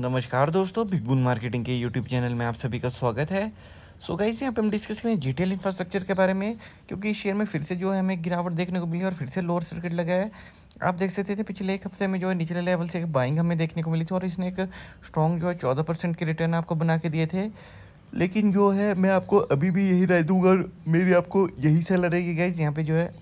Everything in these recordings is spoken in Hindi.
नमस्कार दोस्तों बिग बुन मार्केटिंग के यूट्यूब चैनल में आप सभी का स्वागत है सो गाइस यहाँ पे हम डिस्कस करें जीटीएल इंफ्रास्ट्रक्चर के बारे में क्योंकि इस शेयर में फिर से जो है हमें गिरावट देखने को मिली और फिर से लोअर सर्किट लगा है आप देख सकते थे पिछले एक हफ्ते में जो है निचले लेवल से एक बाइंग हमें देखने को मिली थी और इसने एक स्ट्रॉन्ग जो है चौदह परसेंट के रिटर्न आपको बना के दिए थे लेकिन जो है मैं आपको अभी भी यही राय दूंगा मेरी आपको यही सलाह रहेगी गाइज यहाँ पे जो है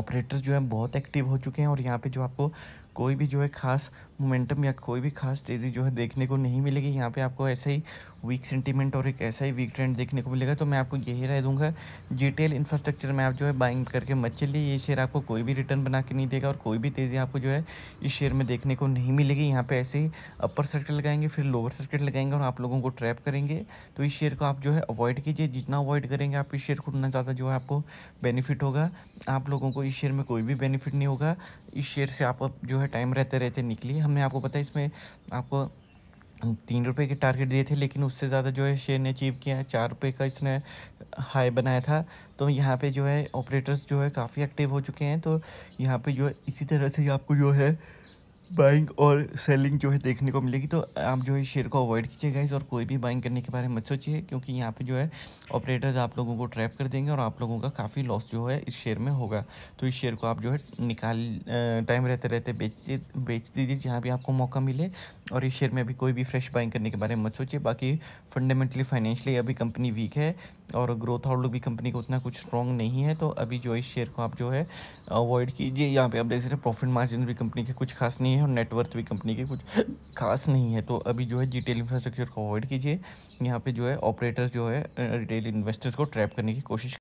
ऑपरेटर्स जो है बहुत एक्टिव हो चुके हैं और यहाँ पे जो आपको कोई भी जो है खास मोमेंटम या कोई भी खास तेज़ी जो है देखने को नहीं मिलेगी यहाँ पे आपको ऐसा ही वीक सेंटीमेंट और एक ऐसा ही वीक ट्रेंड देखने को मिलेगा तो मैं आपको यही राय दूंगा जीटेल इंफ्रास्ट्रक्चर में आप जो है बाइंग करके मत चलिए ये शेयर आपको कोई भी रिटर्न बना के नहीं देगा और कोई भी तेज़ी आपको जो है इस शेयर में देखने को नहीं मिलेगी यहाँ पर ऐसे ही अपर सर्किट लगाएंगे फिर लोअर सर्किट लगाएंगे और आप लोगों को ट्रैप करेंगे तो इस शेयर को आप जो है अवॉइड कीजिए जितना अवॉइड करेंगे आप इस शेयर को उतना ज़्यादा जो है आपको बेनिफिट होगा आप लोगों को इस शेयर में कोई भी बेनिफिट नहीं होगा इस शेयर से आप जो है टाइम रहते रहते निकली हमने आपको पता है इसमें आपको तीन रुपये के टारगेट दिए थे लेकिन उससे ज़्यादा जो है शेयर ने अचीव किया है चार रुपये का इसने हाई बनाया था तो यहाँ पे जो है ऑपरेटर्स जो है काफ़ी एक्टिव हो चुके हैं तो यहाँ पे जो है इसी तरह से आपको जो है बाइंग और सेलिंग जो है देखने को मिलेगी तो आप जो है शेयर को अवॉइड कीजिए गाइज और कोई भी बाइंग करने के बारे में मत सोचिए क्योंकि यहाँ पे जो है ऑपरेटर्स आप लोगों को ट्रैप कर देंगे और आप लोगों का काफ़ी लॉस जो है इस शेयर में होगा तो इस शेयर को आप जो है निकाल टाइम रहते रहते बेच बेच दीजिए जहाँ भी आपको मौका मिले और इस शेयर में अभी कोई भी फ्रेश बाइंग करने के बारे में मत सोचिए बाकी फंडामेंटली फाइनेंशली अभी कंपनी वीक है और ग्रोथ आउटलुक भी कंपनी को उतना कुछ स्ट्रॉन्ग नहीं है तो अभी जो इस शेयर को आप जो है अवॉइड कीजिए यहाँ पर आप देख सकते हैं प्रॉफिट मार्जिन भी कंपनी के कुछ खास नहीं हैं और नेटवर्थ भी कंपनी के कुछ खास नहीं है तो अभी जो है जीटेल इंफ्रास्ट्रक्चर को अवॉइड कीजिए यहाँ पे जो है ऑपरेटर्स जो है रिटेल इन्वेस्टर्स को ट्रैप करने की कोशिश